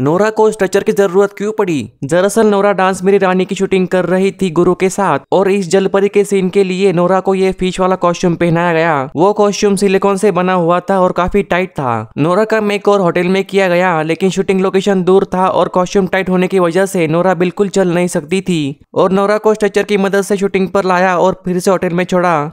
Nora को stretcher की जरूरत क्यों पड़ी दरअसल नोरा डांस मेरी रानी की शूटिंग कर रही थी गुरु के साथ और इस जलपरी के सीन के लिए नोरा को ये फीस वाला कॉस्ट्यूम पहनाया गया वो कॉस्ट्यूम सिलिकॉन से बना हुआ था और काफी टाइट था नोरा का मेक और होटल में किया गया लेकिन शूटिंग लोकेशन दूर था और कॉस्ट्यूम टाइट होने की वजह से नोरा बिल्कुल चल नहीं सकती थी और नोरा को स्ट्रेचर की मदद से शूटिंग पर लाया और फिर से होटल में छोड़ा